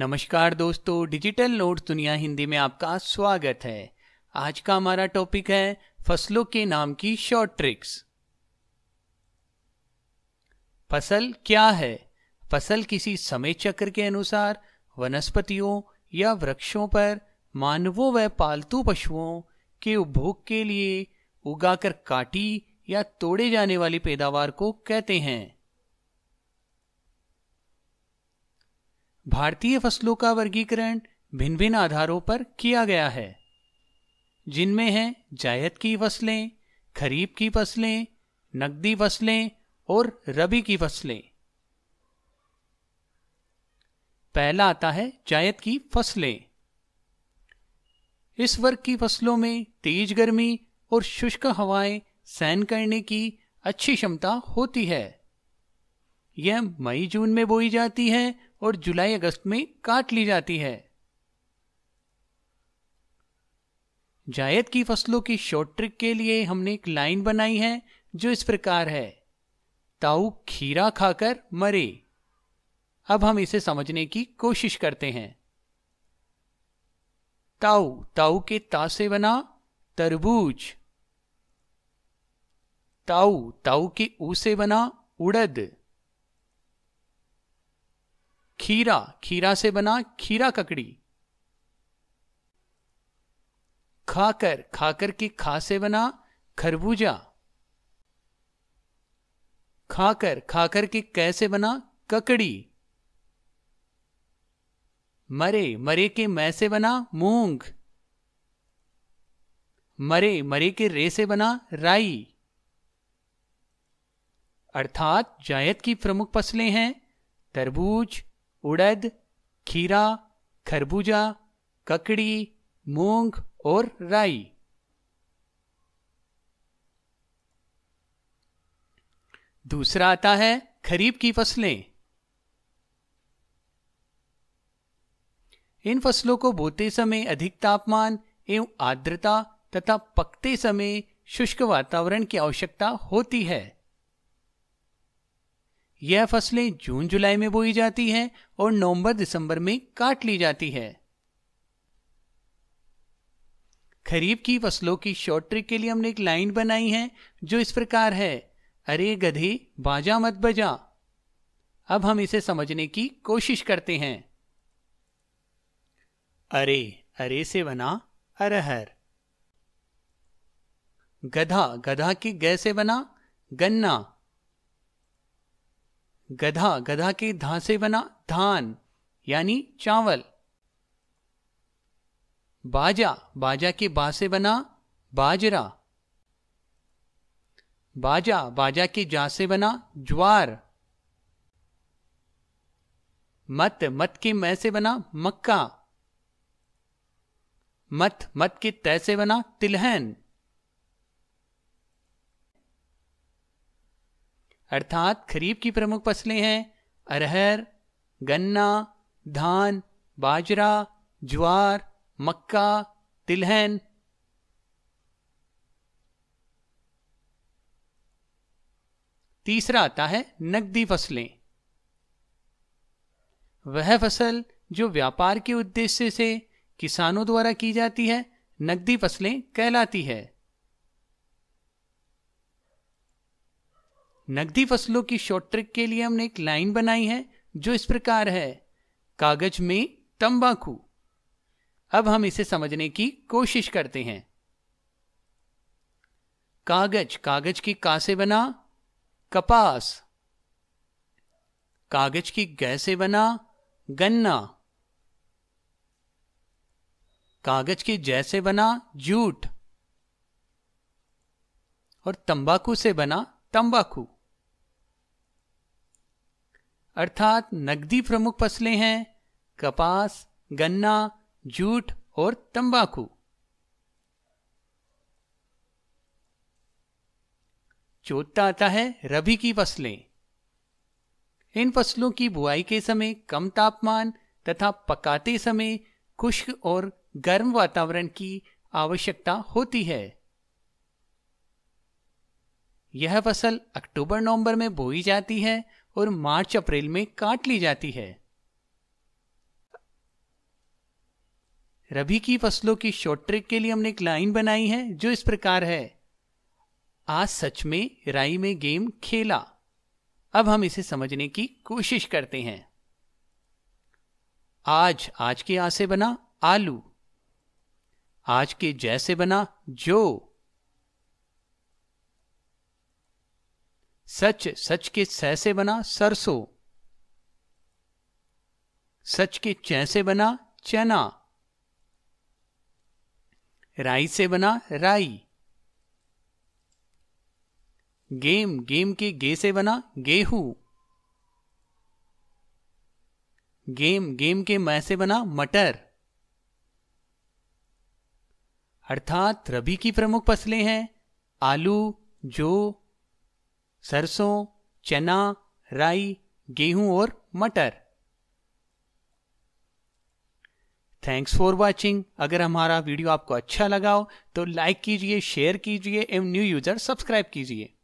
नमस्कार दोस्तों digital note दुनिया हिंदी में आपका स्वागत है आज का हमारा टॉपिक है फसलों के नाम की शॉर्ट ट्रिक्स फसल क्या है फसल किसी समय चक्र के अनुसार वनस्पतियों या वृक्षों पर मानवों व पालतू पशुओं के उपभोग के लिए उगाकर काटी या तोड़े जाने वाली पैदावार को कहते हैं भारतीय फसलों का वर्गीकरण भिन्न भिन्न आधारों पर किया गया है जिनमें हैं जायद की फसलें खरीफ की फसलें नकदी फसलें और रबी की फसलें पहला आता है जायद की फसलें इस वर्ग की फसलों में तेज गर्मी और शुष्क हवाएं सहन करने की अच्छी क्षमता होती है यह मई जून में बोई जाती है और जुलाई अगस्त में काट ली जाती है जायद की फसलों की शॉर्ट ट्रिक के लिए हमने एक लाइन बनाई है जो इस प्रकार है ताऊ खीरा खाकर मरे अब हम इसे समझने की कोशिश करते हैं ताऊ ताऊ के ता से बना तरबूज ताऊ ताऊ के ऊ से बना उड़द खीरा खीरा से बना खीरा ककड़ी खाकर खाकर की खा से बना खरबूजा खाकर खाकर की कैसे बना ककड़ी मरे मरे के मै से बना मूंग मरे मरे के रे से बना राई अर्थात जायद की प्रमुख फसलें हैं तरबूज उड़द खीरा खरबूजा ककड़ी मूंग और राई दूसरा आता है खरीफ की फसलें इन फसलों को बोते समय अधिक तापमान एवं आर्द्रता तथा पकते समय शुष्क वातावरण की आवश्यकता होती है यह फसलें जून जुलाई में बोई जाती हैं और नवंबर दिसंबर में काट ली जाती है खरीफ की फसलों की शॉर्ट ट्रिक के लिए हमने एक लाइन बनाई है जो इस प्रकार है अरे गधे बाजा मत बजा अब हम इसे समझने की कोशिश करते हैं अरे अरे से बना अरहर गधा गधा की गय से बना गन्ना गधा गधा के धा से बना धान यानी चावल बाजा बाजा के बा से बना बाजरा बाजा बाजा के जा से बना ज्वार मत मत के मै से बना मक्का मत मत के तय से बना तिलहन अर्थात खरीफ की प्रमुख फसलें हैं अरहर गन्ना धान बाजरा ज्वार मक्का तिलहन तीसरा आता है नकदी फसलें वह फसल जो व्यापार के उद्देश्य से किसानों द्वारा की जाती है नकदी फसलें कहलाती है नकदी फसलों की शॉर्ट ट्रिक के लिए हमने एक लाइन बनाई है जो इस प्रकार है कागज में तंबाकू अब हम इसे समझने की कोशिश करते हैं कागज कागज की का से बना कपास कागज की गै से बना गन्ना कागज की जय से बना जूट और तंबाकू से बना तंबाकू अर्थात नकदी प्रमुख फसलें हैं कपास गन्ना जूट और तंबाकू चौथा तो आता है रबी की फसलें इन फसलों की बुआई के समय कम तापमान तथा पकाते समय खुश्क और गर्म वातावरण की आवश्यकता होती है यह फसल अक्टूबर नवंबर में बोई जाती है और मार्च अप्रैल में काट ली जाती है रबी की फसलों की शॉर्ट ट्रिक के लिए हमने एक लाइन बनाई है जो इस प्रकार है आज सच में राई में गेम खेला अब हम इसे समझने की कोशिश करते हैं आज आज के आसे बना आलू आज के जैसे बना जो सच सच के सह से बना सरसों सच के चै से बना चना राई से बना राई गेम गेम के गे से बना गेहूं गेम गेम के मै से बना मटर अर्थात रबी की प्रमुख फसलें हैं आलू जौ सरसों चना राई गेहूं और मटर थैंक्स फॉर वॉचिंग अगर हमारा वीडियो आपको अच्छा लगा हो तो लाइक कीजिए शेयर कीजिए एवं न्यू यूजर सब्सक्राइब कीजिए